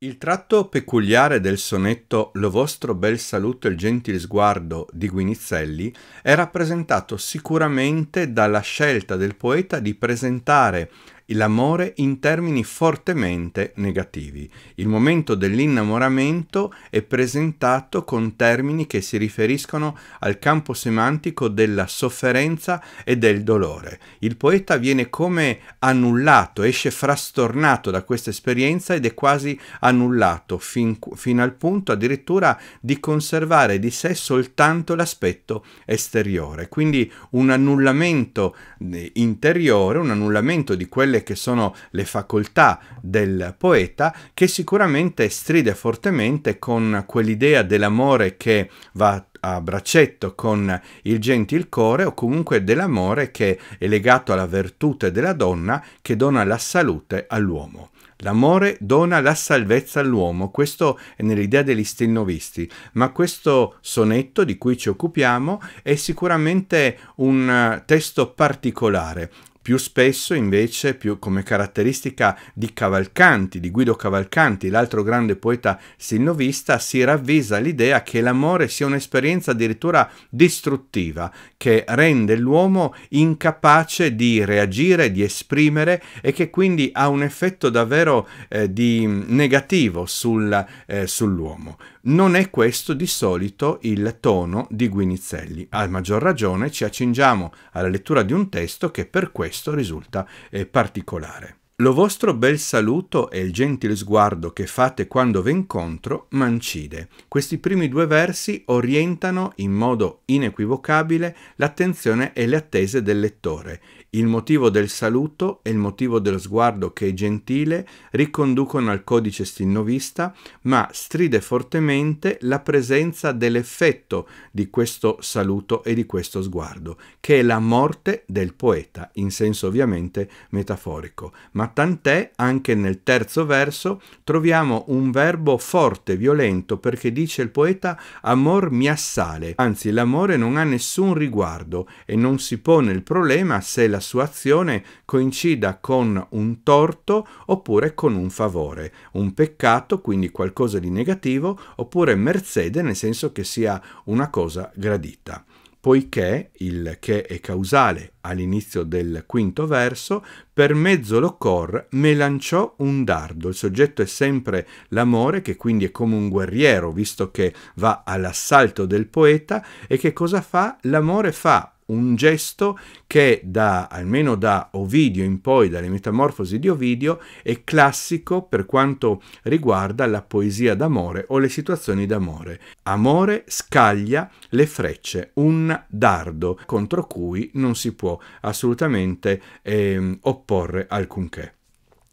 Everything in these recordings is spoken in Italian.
Il tratto peculiare del sonetto Lo vostro bel saluto e il gentil sguardo di Guinizelli è rappresentato sicuramente dalla scelta del poeta di presentare l'amore in termini fortemente negativi. Il momento dell'innamoramento è presentato con termini che si riferiscono al campo semantico della sofferenza e del dolore. Il poeta viene come annullato, esce frastornato da questa esperienza ed è quasi annullato, fin, fino al punto addirittura di conservare di sé soltanto l'aspetto esteriore. Quindi un annullamento eh, interiore, un annullamento di quelle quelle che sono le facoltà del poeta, che sicuramente stride fortemente con quell'idea dell'amore che va a braccetto con il gentil core o comunque dell'amore che è legato alla vertute della donna che dona la salute all'uomo. L'amore dona la salvezza all'uomo, questo è nell'idea degli stilnovisti, ma questo sonetto di cui ci occupiamo è sicuramente un testo particolare, più spesso invece, più come caratteristica di Cavalcanti, di Guido Cavalcanti, l'altro grande poeta sinnovista, si ravvisa l'idea che l'amore sia un'esperienza addirittura distruttiva, che rende l'uomo incapace di reagire, di esprimere e che quindi ha un effetto davvero eh, di negativo sul, eh, sull'uomo. Non è questo di solito il tono di Guinizelli. A maggior ragione ci accingiamo alla lettura di un testo che per questo questo risulta eh, particolare. Lo vostro bel saluto e il gentile sguardo che fate quando vi incontro mancide. Questi primi due versi orientano in modo inequivocabile l'attenzione e le attese del lettore il motivo del saluto e il motivo dello sguardo che è gentile riconducono al codice stinnovista, ma stride fortemente la presenza dell'effetto di questo saluto e di questo sguardo, che è la morte del poeta, in senso ovviamente metaforico. Ma tant'è, anche nel terzo verso troviamo un verbo forte, violento, perché dice il poeta amor mi assale, anzi l'amore non ha nessun riguardo e non si pone il problema se la la sua azione coincida con un torto oppure con un favore, un peccato, quindi qualcosa di negativo, oppure mercede nel senso che sia una cosa gradita poiché il che è causale all'inizio del quinto verso, per mezzo lo cor me lanciò un dardo. Il soggetto è sempre l'amore, che quindi è come un guerriero, visto che va all'assalto del poeta, e che cosa fa? L'amore fa un gesto che da, almeno da Ovidio in poi, dalle metamorfosi di Ovidio, è classico per quanto riguarda la poesia d'amore o le situazioni d'amore. Amore scaglia le frecce, un dardo contro cui non si può assolutamente eh, opporre alcunché.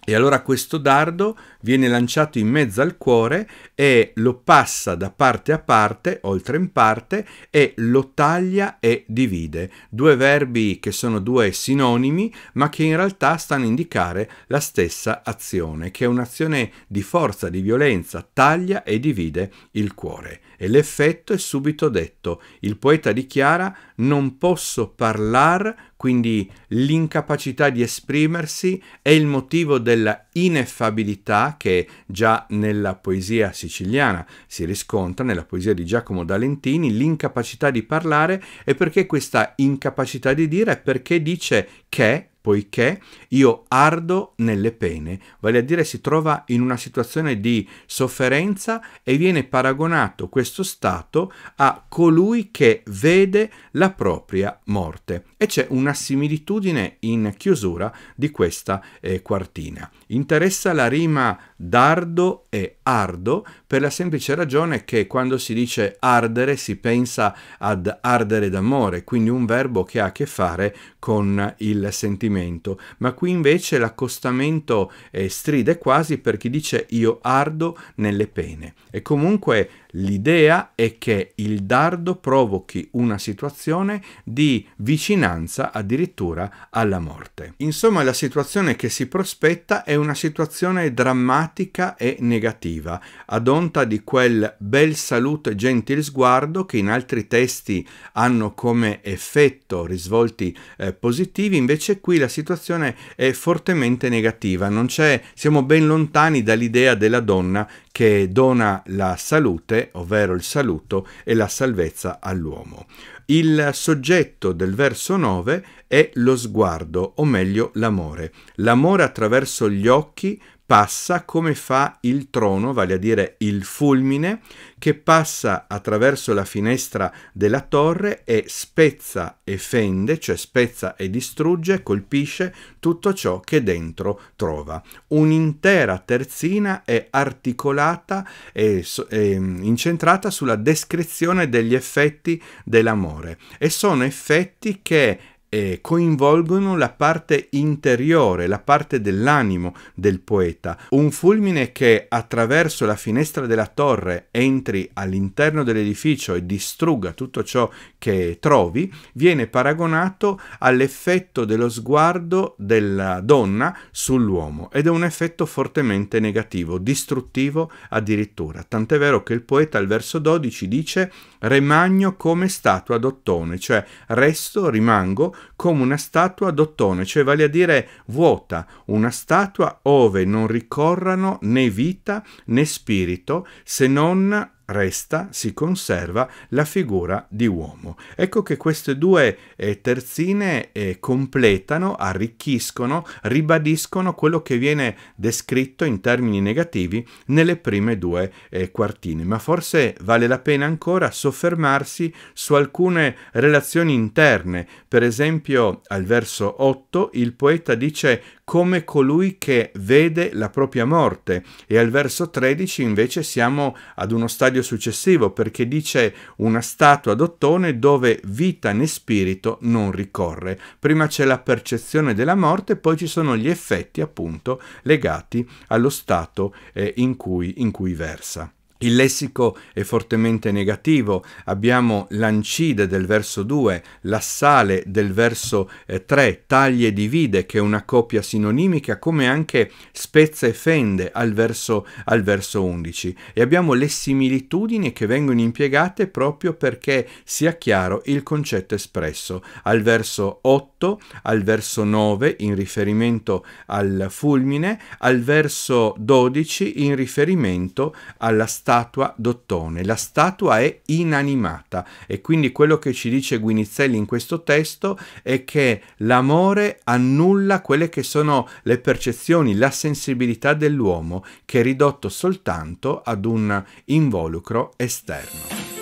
E allora questo dardo viene lanciato in mezzo al cuore e lo passa da parte a parte, oltre in parte, e lo taglia e divide. Due verbi che sono due sinonimi, ma che in realtà stanno a indicare la stessa azione, che è un'azione di forza, di violenza, taglia e divide il cuore. E l'effetto è subito detto. Il poeta dichiara non posso parlare quindi l'incapacità di esprimersi è il motivo della ineffabilità che già nella poesia siciliana si riscontra, nella poesia di Giacomo D'Alentini, l'incapacità di parlare e perché questa incapacità di dire? è Perché dice che poiché io ardo nelle pene, vale a dire si trova in una situazione di sofferenza e viene paragonato questo stato a colui che vede la propria morte. E c'è una similitudine in chiusura di questa eh, quartina. Interessa la rima dardo e ardo per la semplice ragione che quando si dice ardere si pensa ad ardere d'amore, quindi un verbo che ha a che fare con il sentimento movimento, ma qui invece l'accostamento eh, stride quasi per chi dice io ardo nelle pene. E comunque L'idea è che il dardo provochi una situazione di vicinanza addirittura alla morte. Insomma, la situazione che si prospetta è una situazione drammatica e negativa, ad onta di quel bel saluto e gentil sguardo che in altri testi hanno come effetto risvolti eh, positivi, invece qui la situazione è fortemente negativa, non c'è, siamo ben lontani dall'idea della donna che dona la salute, ovvero il saluto, e la salvezza all'uomo. Il soggetto del verso 9 è lo sguardo, o meglio l'amore. L'amore attraverso gli occhi passa come fa il trono, vale a dire il fulmine, che passa attraverso la finestra della torre e spezza e fende, cioè spezza e distrugge, colpisce tutto ciò che dentro trova. Un'intera terzina è articolata e, e ehm, incentrata sulla descrizione degli effetti dell'amore minore e sono effetti che eh, coinvolgono la parte interiore, la parte dell'animo del poeta. Un fulmine che attraverso la finestra della torre entri all'interno dell'edificio e distrugga tutto ciò che trovi viene paragonato all'effetto dello sguardo della donna sull'uomo ed è un effetto fortemente negativo, distruttivo addirittura. Tant'è vero che il poeta al verso 12 dice remagno come statua d'ottone, cioè resto, rimango come una statua d'ottone, cioè vale a dire vuota, una statua ove non ricorrano né vita né spirito se non resta, si conserva la figura di uomo. Ecco che queste due eh, terzine eh, completano, arricchiscono, ribadiscono quello che viene descritto in termini negativi nelle prime due eh, quartine, ma forse vale la pena ancora soffermarsi su alcune relazioni interne. Per esempio al verso 8 il poeta dice come colui che vede la propria morte. E al verso 13 invece siamo ad uno stadio successivo perché dice una statua d'ottone dove vita né spirito non ricorre. Prima c'è la percezione della morte, poi ci sono gli effetti appunto legati allo stato eh, in, cui, in cui versa. Il lessico è fortemente negativo, abbiamo l'ancide del verso 2, l'assale del verso 3, eh, taglie e divide che è una coppia sinonimica come anche spezza e fende al verso, al verso 11 e abbiamo le similitudini che vengono impiegate proprio perché sia chiaro il concetto espresso al verso 8, al verso 9 in riferimento al fulmine, al verso 12 in riferimento alla stagione statua d'Ottone. La statua è inanimata e quindi quello che ci dice Guinizelli in questo testo è che l'amore annulla quelle che sono le percezioni, la sensibilità dell'uomo che è ridotto soltanto ad un involucro esterno.